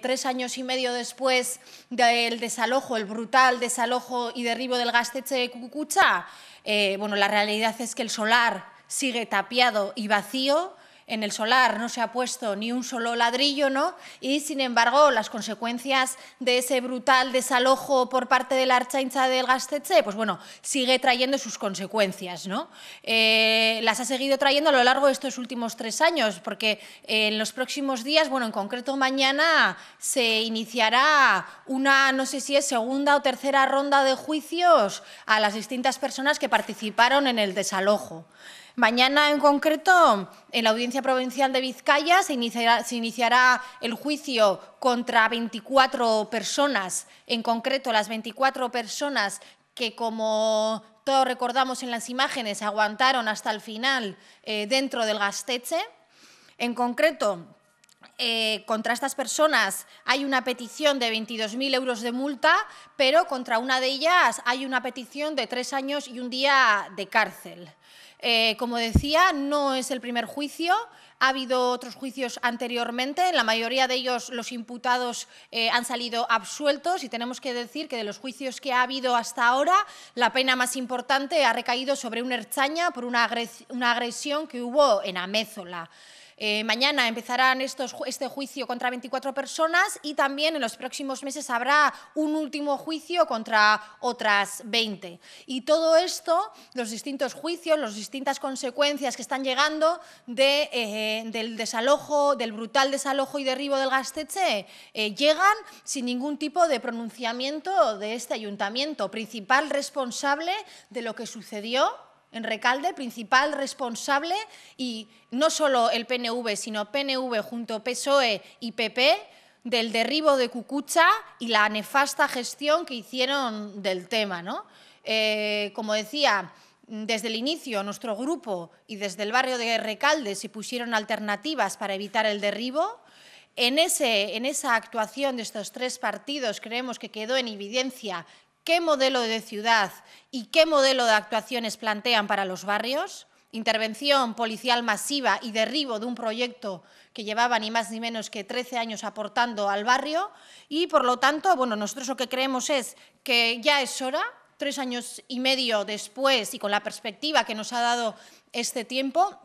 tres años y medio después del desalojo, el brutal desalojo y derribo del Gasteche de Cucucha, eh, bueno, la realidad es que el solar sigue tapiado y vacío, en el solar no se ha puesto ni un solo ladrillo, ¿no? Y sin embargo, las consecuencias de ese brutal desalojo por parte de la Archaincha del Gasteche, pues bueno, sigue trayendo sus consecuencias, ¿no? Eh, las ha seguido trayendo a lo largo de estos últimos tres años, porque eh, en los próximos días, bueno, en concreto mañana, se iniciará una, no sé si es segunda o tercera ronda de juicios a las distintas personas que participaron en el desalojo. Mañana, en concreto, en la Audiencia Provincial de Vizcaya se iniciará, el juicio contra 24 personas, en concreto las 24 personas que, como todos recordamos en las imágenes, aguantaron hasta el final eh, dentro del Gasteche. En concreto, eh, contra estas personas hay una petición de 22.000 euros de multa, pero contra una de ellas hay una petición de tres años y un día de cárcel. Eh, como decía, no es el primer juicio. Ha habido otros juicios anteriormente. En la mayoría de ellos los imputados eh, han salido absueltos y tenemos que decir que de los juicios que ha habido hasta ahora, la pena más importante ha recaído sobre una Erchaña por una agresión que hubo en Amézola. Eh, mañana empezarán estos, este juicio contra 24 personas y también en los próximos meses habrá un último juicio contra otras 20. Y todo esto, los distintos juicios, las distintas consecuencias que están llegando eh, del desalojo, del brutal desalojo y derribo del Gasteche, eh, llegan sin ningún tipo de pronunciamiento de este ayuntamiento, principal responsable de lo que sucedió en Recalde, principal responsable, y no solo el PNV, sino PNV junto PSOE y PP, del derribo de Cucucha y la nefasta gestión que hicieron del tema. ¿no? Eh, como decía, desde el inicio nuestro grupo y desde el barrio de Recalde se pusieron alternativas para evitar el derribo. En, ese, en esa actuación de estos tres partidos creemos que quedó en evidencia qué modelo de ciudad y qué modelo de actuaciones plantean para los barrios, intervención policial masiva y derribo de un proyecto que llevaba ni más ni menos que 13 años aportando al barrio y, por lo tanto, bueno, nosotros lo que creemos es que ya es hora, tres años y medio después y con la perspectiva que nos ha dado este tiempo,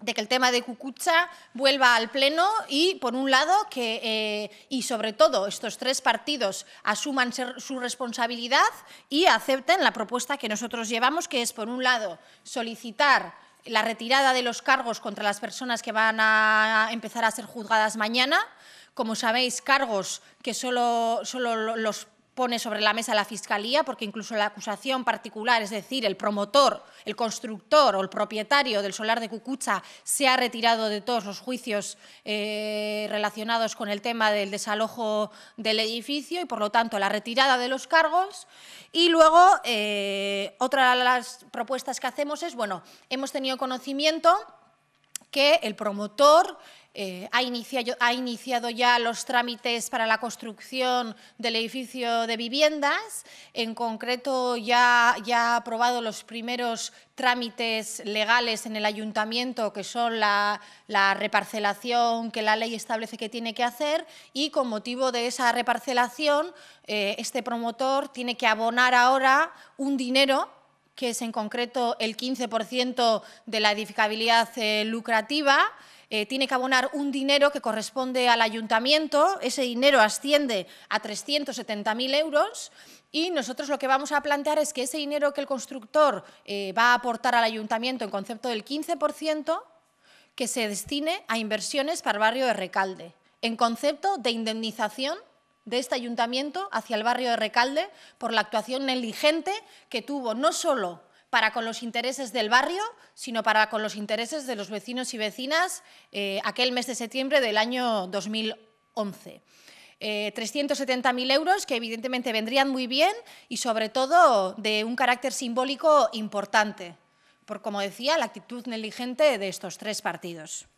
de que el tema de Cucucha vuelva al Pleno y, por un lado, que, eh, y sobre todo, estos tres partidos asuman su responsabilidad y acepten la propuesta que nosotros llevamos, que es, por un lado, solicitar la retirada de los cargos contra las personas que van a empezar a ser juzgadas mañana. Como sabéis, cargos que solo, solo los pone sobre la mesa la Fiscalía, porque incluso la acusación particular, es decir, el promotor, el constructor o el propietario del solar de Cucucha, se ha retirado de todos los juicios eh, relacionados con el tema del desalojo del edificio y, por lo tanto, la retirada de los cargos. Y luego, eh, otra de las propuestas que hacemos es, bueno, hemos tenido conocimiento que el promotor eh, ha, iniciado, ya los trámites para la construcción del edificio de viviendas, en concreto ya, ha aprobado los primeros trámites legales en el ayuntamiento, que son la, reparcelación que la ley establece que tiene que hacer, y con motivo de esa reparcelación, eh, este promotor tiene que abonar ahora un dinero que es en concreto el 15% de la edificabilidad eh, lucrativa. Eh, tiene que abonar un dinero que corresponde al ayuntamiento. Ese dinero asciende a 370.000 euros. Y nosotros lo que vamos a plantear es que ese dinero que el constructor eh, va a aportar al ayuntamiento en concepto del 15%, que se destine a inversiones para el barrio de Recalde, en concepto de indemnización de este ayuntamiento hacia el barrio de Recalde por la actuación negligente que tuvo no solo para con los intereses del barrio, sino para con los intereses de los vecinos y vecinas eh, aquel mes de septiembre del año 2011. Eh, 370.000 euros que evidentemente vendrían muy bien y sobre todo de un carácter simbólico importante, por como decía, la actitud negligente de estos tres partidos.